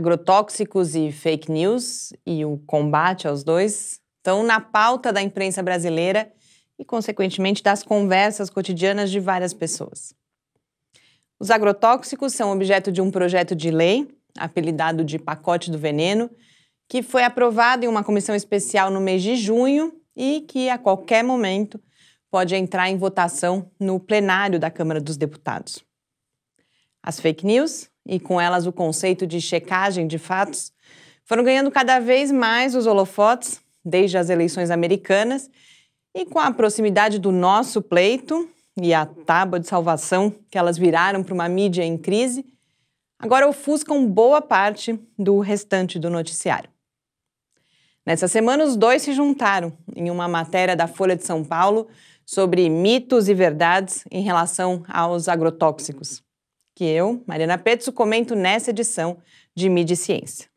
agrotóxicos e fake news e o combate aos dois estão na pauta da imprensa brasileira e, consequentemente, das conversas cotidianas de várias pessoas. Os agrotóxicos são objeto de um projeto de lei, apelidado de Pacote do Veneno, que foi aprovado em uma comissão especial no mês de junho e que, a qualquer momento, pode entrar em votação no plenário da Câmara dos Deputados. As fake news e com elas o conceito de checagem de fatos, foram ganhando cada vez mais os holofotes desde as eleições americanas e com a proximidade do nosso pleito e a tábua de salvação que elas viraram para uma mídia em crise, agora ofuscam boa parte do restante do noticiário. Nessa semana, os dois se juntaram em uma matéria da Folha de São Paulo sobre mitos e verdades em relação aos agrotóxicos que eu, Mariana Petzo, comento nessa edição de Mídia e Ciência.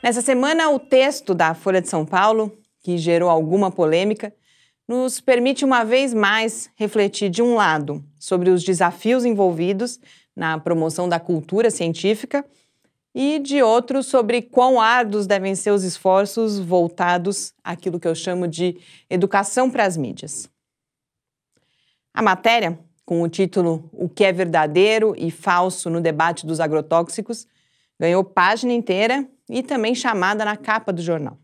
Nessa semana, o texto da Folha de São Paulo, que gerou alguma polêmica, nos permite uma vez mais refletir, de um lado, sobre os desafios envolvidos na promoção da cultura científica e de outro sobre quão árduos devem ser os esforços voltados àquilo que eu chamo de educação para as mídias. A matéria, com o título O que é verdadeiro e falso no debate dos agrotóxicos, ganhou página inteira e também chamada na capa do jornal.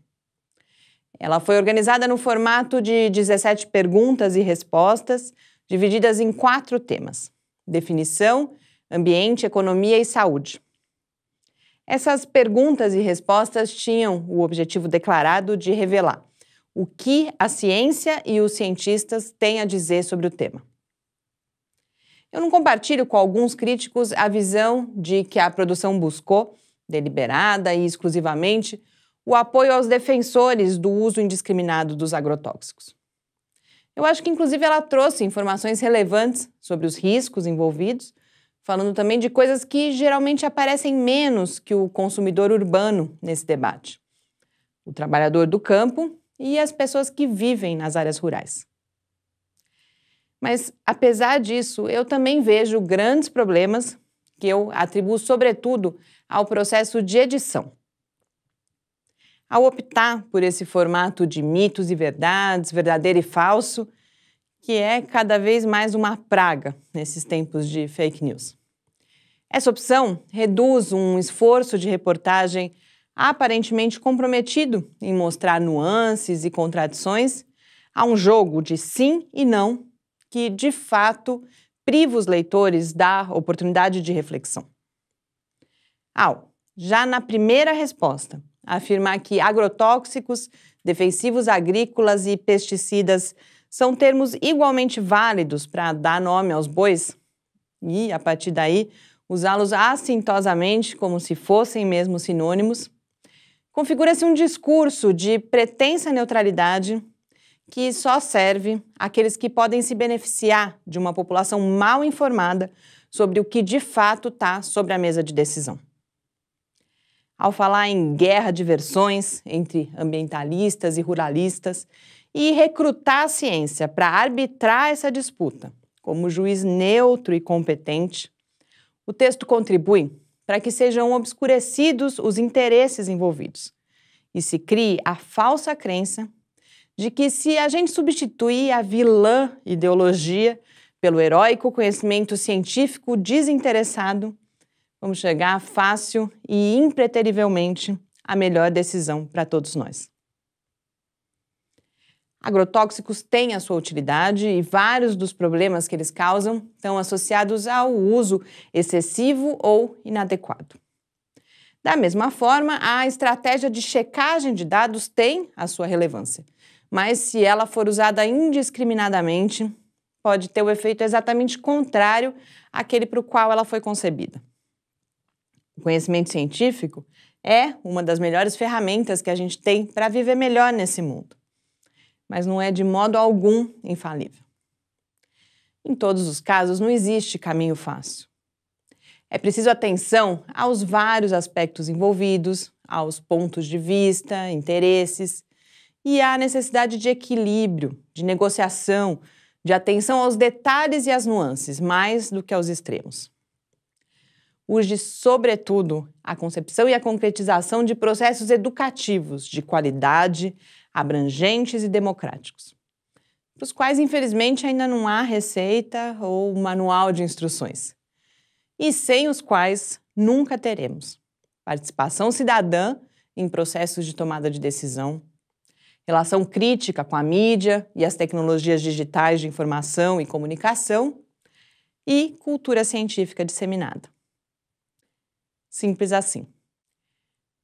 Ela foi organizada no formato de 17 perguntas e respostas, divididas em quatro temas: definição, ambiente, economia e saúde essas perguntas e respostas tinham o objetivo declarado de revelar o que a ciência e os cientistas têm a dizer sobre o tema. Eu não compartilho com alguns críticos a visão de que a produção buscou, deliberada e exclusivamente, o apoio aos defensores do uso indiscriminado dos agrotóxicos. Eu acho que, inclusive, ela trouxe informações relevantes sobre os riscos envolvidos falando também de coisas que geralmente aparecem menos que o consumidor urbano nesse debate: o trabalhador do campo e as pessoas que vivem nas áreas rurais. Mas, apesar disso, eu também vejo grandes problemas que eu atribuo, sobretudo, ao processo de edição. Ao optar por esse formato de mitos e verdades, verdadeiro e falso, que é cada vez mais uma praga nesses tempos de fake news. Essa opção reduz um esforço de reportagem aparentemente comprometido em mostrar nuances e contradições a um jogo de sim e não que, de fato, priva os leitores da oportunidade de reflexão. Ao, já na primeira resposta, afirmar que agrotóxicos, defensivos agrícolas e pesticidas são termos igualmente válidos para dar nome aos bois e, a partir daí, usá-los assintosamente como se fossem mesmo sinônimos, configura-se um discurso de pretensa neutralidade que só serve àqueles que podem se beneficiar de uma população mal informada sobre o que de fato está sobre a mesa de decisão. Ao falar em guerra de versões entre ambientalistas e ruralistas, e recrutar a ciência para arbitrar essa disputa como juiz neutro e competente, o texto contribui para que sejam obscurecidos os interesses envolvidos e se crie a falsa crença de que se a gente substituir a vilã ideologia pelo heróico conhecimento científico desinteressado, vamos chegar fácil e impreterivelmente à melhor decisão para todos nós. Agrotóxicos têm a sua utilidade e vários dos problemas que eles causam estão associados ao uso excessivo ou inadequado. Da mesma forma, a estratégia de checagem de dados tem a sua relevância, mas se ela for usada indiscriminadamente, pode ter o efeito exatamente contrário àquele para o qual ela foi concebida. O conhecimento científico é uma das melhores ferramentas que a gente tem para viver melhor nesse mundo mas não é de modo algum infalível. Em todos os casos, não existe caminho fácil. É preciso atenção aos vários aspectos envolvidos, aos pontos de vista, interesses, e à necessidade de equilíbrio, de negociação, de atenção aos detalhes e às nuances, mais do que aos extremos. Urge, sobretudo, a concepção e a concretização de processos educativos de qualidade abrangentes e democráticos, para os quais, infelizmente, ainda não há receita ou manual de instruções, e sem os quais nunca teremos participação cidadã em processos de tomada de decisão, relação crítica com a mídia e as tecnologias digitais de informação e comunicação, e cultura científica disseminada. Simples assim.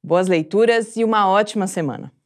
Boas leituras e uma ótima semana!